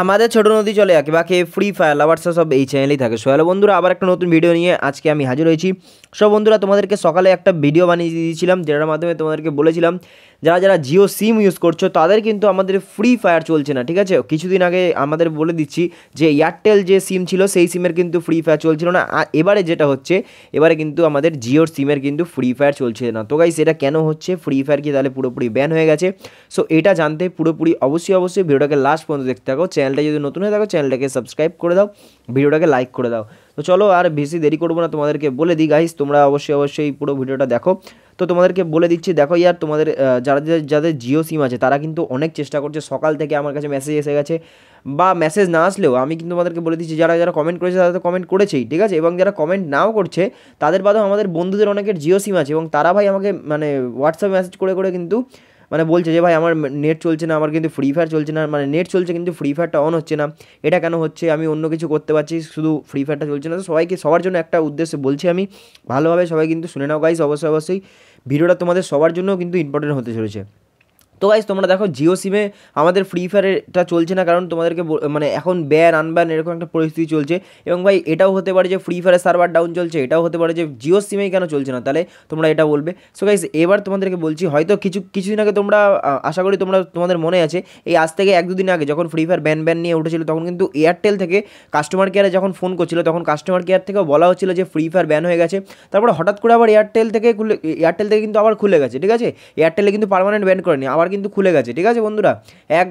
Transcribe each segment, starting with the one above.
আমাদের ছোট নদী চলে আঁকে বাকি ফ্রি ফায়ার লাভার্স সব এই চ্যানেলেই থাকে সো হ্যালো বন্ধুরা আবার একটা নতুন ভিডিও নিয়ে আজকে আমি হাজির হয়েছি সব বন্ধুরা তোমাদেরকে সকালে একটা ভিডিও বানিয়ে দিয়েছিলাম যেটার মাধ্যমে তোমাদেরকে বলেছিলাম যারা যারা জিও সিম ইউজ করছো তাদের কিন্তু আমাদের ফ্রি ফায়ার চলছে না ঠিক আছে কিছুদিন আগে আমাদের বলে দিচ্ছি যে এয়ারটেল যে সিম ছিল সেই সিমের কিন্তু ফ্রি ফায়ার চলছিল না এবারে যেটা হচ্ছে এবারে কিন্তু আমাদের জিওর সিমের কিন্তু ফ্রি ফায়ার চলছে না তো গাইস এটা কেন হচ্ছে ফ্রি ফায়ার কি তাহলে পুরোপুরি ব্যান হয়ে গেছে সো এটা জানতে পুরোপুরি অবশ্যই অবশ্যই ভিডিওটাকে লাস্ট পর্যন্ত দেখতে থাকো চ্যানেলটা যদি নতুন হয়ে থাকো চ্যানেলটাকে সাবস্ক্রাইব করে দাও ভিডিওটাকে লাইক করে দাও তো চলো আর বেশি দেরি করবো না তোমাদেরকে বলে দিই গাইস তোমরা অবশ্যই অবশ্যই পুরো ভিডিওটা দেখো তো তোমাদেরকে বলে দিচ্ছি দেখো ইয়ার তোমাদের যারা যাদের জিও সিম আছে তারা কিন্তু অনেক চেষ্টা করছে সকাল থেকে আমার কাছে মেসেজ এসে গেছে বা মেসেজ না আসলেও আমি কিন্তু তোমাদেরকে বলে দিচ্ছি যারা যারা কমেন্ট করেছে তারা তো কমেন্ট করেছেই ঠিক আছে এবং যারা কমেন্ট নাও করছে তাদের বাদেও আমাদের বন্ধুদের অনেকের জিও সিম আছে এবং তারা ভাই আমাকে মানে হোয়াটসঅ্যাপ মেসেজ করে করে কিন্তু মানে বলছে যে ভাই আমার নেট চলছে না আমার কিন্তু ফ্রি ফায়ার চলছে না মানে নেট চলছে কিন্তু ফ্রি ফায়ারটা অন হচ্ছে না এটা কেন হচ্ছে আমি অন্য কিছু করতে পারছি শুধু ফ্রি ফায়ারটা চলছে না তো সবাইকে সবার জন্য একটা উদ্দেশ্যে বলছি আমি ভালোভাবে সবাই কিন্তু শুনে নাও গাইস অবশ্যই অবশ্যই ভিডিওটা তোমাদের সবার জন্য কিন্তু ইম্পর্টেন্ট হতে চলেছে তো গাইজ তোমরা দেখো জিও সিমে আমাদের ফ্রি ফায়ারটা চলছে না কারণ তোমাদেরকে মানে এখন ব্যান আনব্যান এরকম একটা পরিস্থিতি চলছে এবং ভাই এটাও হতে পারে যে ফ্রি ফায়ারের সার্ভার ডাউন চলছে এটাও হতে পারে যে জিও সিমেই কেন চলছে না তাহলে তোমরা এটা বলবে সো গাইজ এবার তোমাদেরকে বলছি হয়তো কিছু কিছুদিন আগে তোমরা আশা করি তোমরা তোমাদের মনে আছে এই আজ থেকে এক দুদিন আগে যখন ফ্রি ফায়ার ব্যান ব্যান নিয়ে উঠেছিল তখন কিন্তু এয়ারটেল থেকে কাস্টমার কেয়ারে যখন ফোন করছিল তখন কাস্টমার কেয়ার থেকেও বলা হচ্ছিল যে ফ্রি ফায়ার ব্যান হয়ে গেছে তারপর হঠাৎ করে আবার এয়ারটেল থেকে খুলে এয়ারটেল থেকে কিন্তু আবার খুলে গেছে ঠিক আছে এয়ারটেলে কিন্তু পারমানেন্ট ব্যান করেনি আবার কিন্তু খুলে গেছে ঠিক আছে বন্ধুরা এক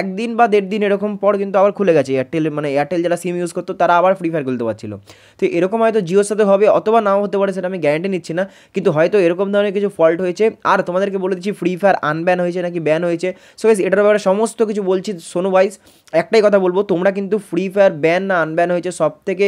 একদিন বা দেড় দিন এরকম পর কিন্তু আবার খুলে গেছে এয়ারটেল মানে এয়ারটেল যারা সিম ইউজ করতো তারা আবার ফ্রি ফায়ার খেলতে পারছিল তো এরকম হয়তো জিওর সাথে হবে অথবা নাও হতে পারে সেটা আমি গ্যারান্টি নিচ্ছি না কিন্তু হয়তো এরকম ধরনের কিছু ফল্ট হয়েছে আর তোমাদেরকে বলে দিচ্ছি ফ্রি ফায়ার আনব্যান হয়েছে নাকি ব্যান হয়েছে সো গাইস এটার ব্যাপারে সমস্ত কিছু বলছি সোনো ওয়াইজ একটাই কথা বলবো তোমরা কিন্তু ফ্রি ফায়ার ব্যান না আনব্যান হয়েছে সব থেকে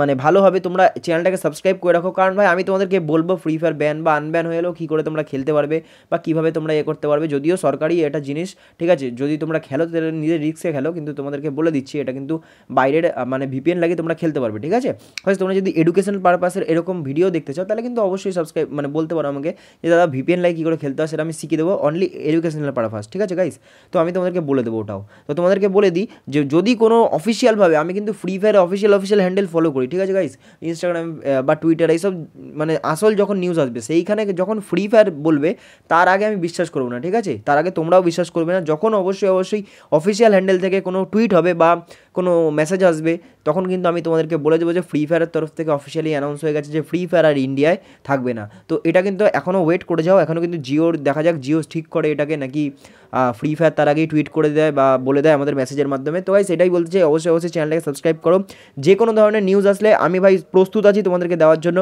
মানে ভালোভাবে তোমরা চ্যানেলটাকে সাবস্ক্রাইব করে রাখো কারণ ভাই আমি তোমাদেরকে বলবো ফ্রি ফায়ার ব্যান বা আনব্যান হয়ে এলেও কী করে তোমরা খেলতে পারবে বা কীভাবে তোমরা এ করতে পারবে যদিও সরকারি এটা জিনিস ঠিক আছে যদি তোমরা খেলো তাহলে নিজের রিক্সে খেলো কিন্তু তোমাদেরকে বলে দিচ্ছি এটা কিন্তু বাইরের মানে ভিপিএন লাগে তোমরা খেলতে পারবে ঠিক আছে হয়তো তোমরা যদি এডুকেশনাল পারপাসের এরকম ভিডিও দেখতে চাও তাহলে কিন্তু অবশ্যই সাবস্ক্রাইব মানে বলতে পারো আমাকে যে দাদা ভিপিএন লাগে কী করে খেলতে হয় সেটা আমি শিখিয়ে দেবো অনলি এডুকেশনাল পারপাস ঠিক আছে গাইস তো আমি তোমাদেরকে বলে দেবো ওটাও তো তোমাদেরকে বলে দিই যে যদি কোনো অফিসিয়ালভাবে আমি কিন্তু free fire official official hand handle follow করি ঠিক আছে গাইস ইনস্টাগ্রাম বা টুইটার এইসব মানে আসল যখন নিউজ আসবে সেইখানে যখন ফ্রি ফায়ার বলবে তার আগে আমি বিশ্বাস করবো না ঠিক আছে তার আগে তোমরাও বিশ্বাস করবে না যখন অবশ্যই অবশ্যই অফিসিয়াল হ্যান্ডেল থেকে কোনো টুইট হবে বা কোনো মেসেজ আসবে তখন কিন্তু আমি তোমাদেরকে বলে দেবো যে ফ্রি ফায়ারের তরফ থেকে অফিসিয়ালি অ্যানাউন্স হয়ে গেছে যে ফ্রি ফায়ার আর ইন্ডিয়ায় থাকবে না তো এটা কিন্তু এখনও ওয়েট করে যাও এখনও কিন্তু জিওর দেখা যাক জিও ঠিক করে এটাকে নাকি ফ্রি ফায়ার তার আগেই টুইট করে দেয় বা বলে দেয় আমাদের মেসেজের মাধ্যমে তো ভাই সেটাই বলতে চাই অবশ্যই অবশ্যই চ্যানেলটাকে সাবস্ক্রাইব করো যে কোনো ধরনের নিউজ আসলে আমি ভাই প্রস্তুত আছি তোমাদেরকে দেওয়ার জন্য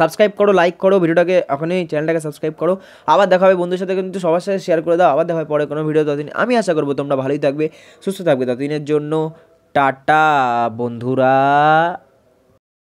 সাবস্ক্রাইব করো লাইক করো ভিডিওটাকে এখনই চ্যানেলটাকে সাবস্ক্রাইব করো আবার দেখা হবে বন্ধুর সাথে কিন্তু সবার সাথে শেয়ার করে দাও আবার দেখা হবে পরে কোনো ভিডিও ততদিন আমি আশা করবো তোমরা ভালোই থাকবে সুস্থ থাকবে ততদিনের জন্য टाटा बंधुरा